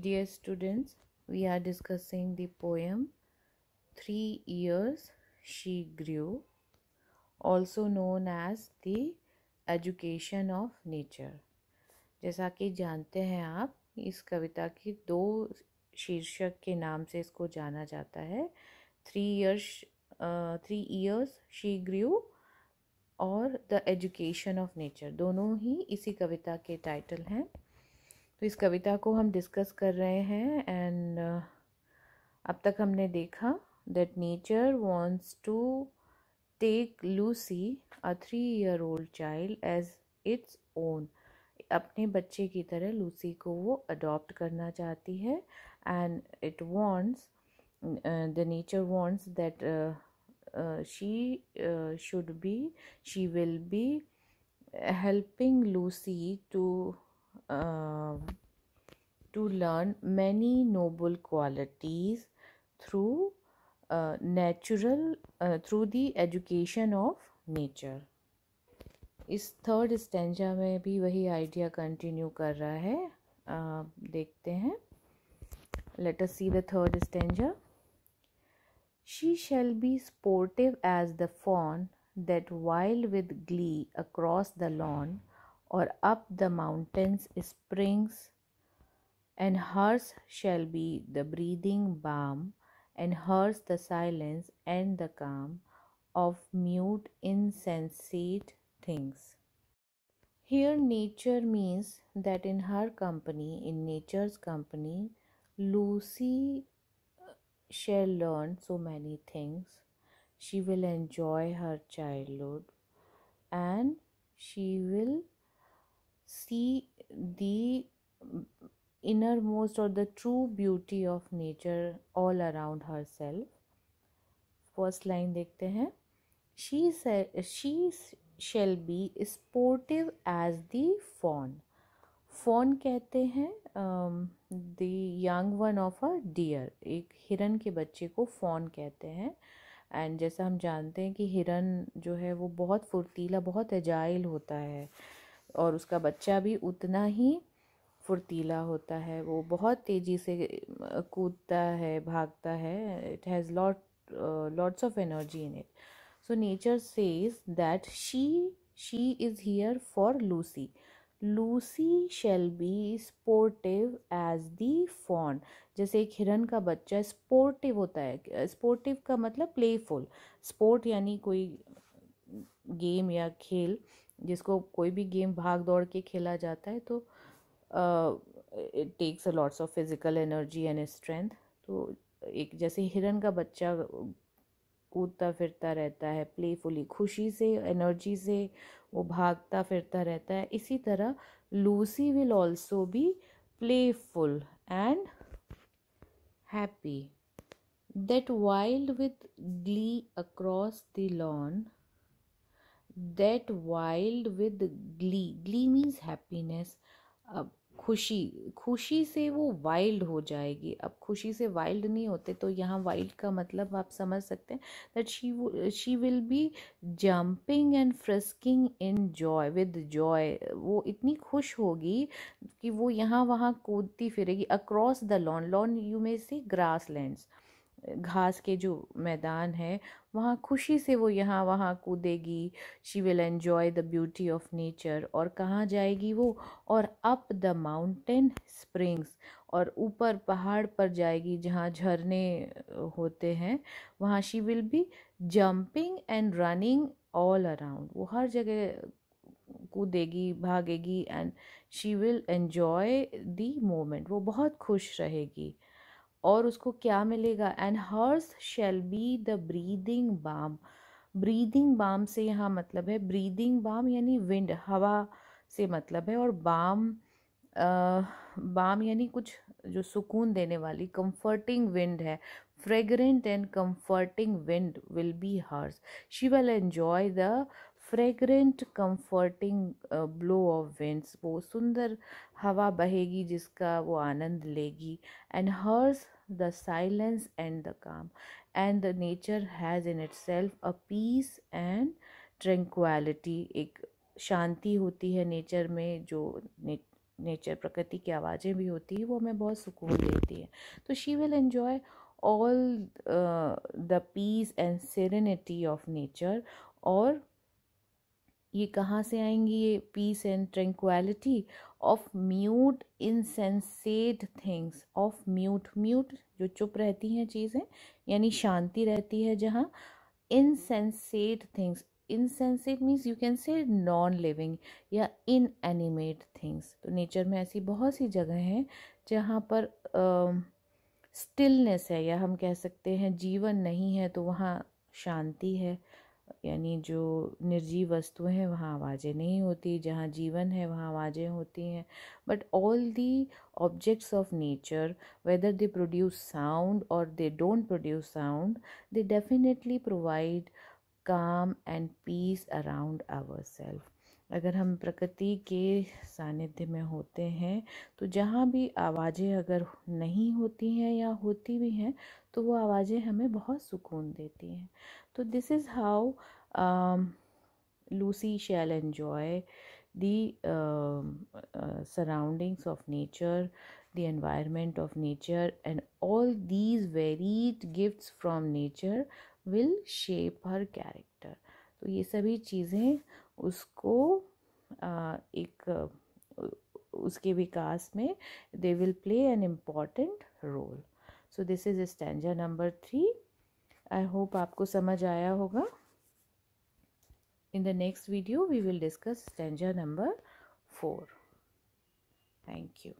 Dear students, we are discussing the poem Three Years She Grew, also known as the education of nature जैसा कि जानते हैं आप इस कविता की दो शीर्षक के नाम से इसको जाना जाता है three years three years she grew और द एजुकेशन ऑफ नेचर दोनों ही इसी कविता के टाइटल हैं तो इस कविता को हम डिस्कस कर रहे हैं एंड uh, अब तक हमने देखा that nature wants to take Lucy a three year old child as its own अपने बच्चे की तरह लूसी को वो अडॉप्ट करना चाहती है and it wants the nature wants that she should be she will be helping Lucy to to learn many noble qualities through natural through the education of nature इस थर्ड स्टेंजा में भी वही idea continue कर रहा है uh, देखते हैं let us see the third stanza she shall be sportive as the fawn that wild with glee across the lawn or up the mountain's springs, and hers shall be the breathing balm, and hers the silence and the calm of mute, insensate things. Here, nature means that in her company, in nature's company, Lucy uh, shall learn so many things. She will enjoy her childhood and she will see the innermost or the true beauty of nature all around herself first line देखते हैं she she shall be sportive as the fawn fawn कहते हैं the young one of a deer एक हिरन के बच्चे को phone कहते हैं एंड जैसा हम जानते हैं कि हिरन जो है वो बहुत फुर्तीला बहुत एजाइल होता है और उसका बच्चा भी उतना ही फुर्तीला होता है वो बहुत तेज़ी से कूदता है भागता है it has lot lots of energy in it so nature says that she she is here for Lucy Lucy shall be sportive as the fawn जैसे एक हिरन का बच्चा स्पोर्टिव होता है स्पोर्टिव का मतलब प्लेफुल स्पोर्ट यानी कोई गेम या खेल जिसको कोई भी गेम भाग दौड़ के खेला जाता है तो it takes a lots of physical energy and strength तो एक जैसे हिरन का बच्चा कूदता फिरता रहता है प्लेफुली खुशी से एनर्जी से वो भागता फिरता रहता है इसी तरह Lucy will also be playful and happy that wild with glee across the lawn that wild with glee glee means happiness अब खुशी खुशी से वो वाइल्ड हो जाएगी अब खुशी से वाइल्ड नहीं होते तो यहाँ वाइल्ड का मतलब आप समझ सकते हैं that she she will be jumping and frisking in joy with joy वो इतनी खुश होगी कि वो यहाँ वहाँ कूदती फिरेगी across the lawn lawn you may see grasslands घास के जो मैदान है वहाँ खुशी से वो यहाँ वहाँ कूदेगी she will enjoy the beauty of nature और कहाँ जाएगी वो और अप द माउंटेन स्प्रिंग्स और ऊपर पहाड़ पर जाएगी जहाँ झरने होते हैं वहाँ she will be jumping and running all around वो हर जगह कूदेगी भागेगी and she will enjoy the moment वो बहुत खुश रहेगी और उसको क्या मिलेगा and hers shall be the breathing balm breathing balm से यहाँ मतलब है ब्रीदिंग बाम यानी विंड हवा से मतलब है और बाम आ, बाम यानी कुछ जो सुकून देने वाली कंफर्टिंग विंड है fragrant and comforting wind will be hers she will enjoy the fragrant comforting blow of winds वो सुंदर हवा बहेगी जिसका वो आनंद लेगी and hers the silence and the calm and the nature has in itself a peace and tranquillity एक शांति होती है नेचर में जो ने, नेचर प्रकृति की आवाज़ें भी होती है वो हमें बहुत सुकून देती है तो she will enjoy all the peace and serenity of nature और ये कहाँ से आएंगी ये peace and tranquillity of mute insensate things of mute mute जो चुप रहती हैं चीज़ें यानी शांति रहती है जहाँ insensate things insensate means you can say non living या इन एनिमेट थिंग्स तो नेचर में ऐसी बहुत सी जगह हैं जहाँ पर स्टिलनेस uh, है या हम कह सकते हैं जीवन नहीं है तो वहाँ शांति है यानी जो निर्जीव वस्तु हैं वहाँ आवाज़ें नहीं होती जहाँ जीवन है वहाँ आवाज़ें होती हैं but all the objects of nature whether they produce sound or they don't produce sound they definitely provide calm and peace around our self अगर हम प्रकृति के सानिध्य में होते हैं तो जहाँ भी आवाज़ें अगर नहीं होती हैं या होती भी हैं तो वो आवाज़ें हमें बहुत सुकून देती हैं तो this is how Lucy shall enjoy the surroundings of nature the environment of nature and all these varied gifts from nature will shape her character तो ये सभी चीज़ें उसको एक उसके विकास में they will play an important role so this is stanza number three I hope आपको समझ आया होगा in the next video we will discuss standard number four thank you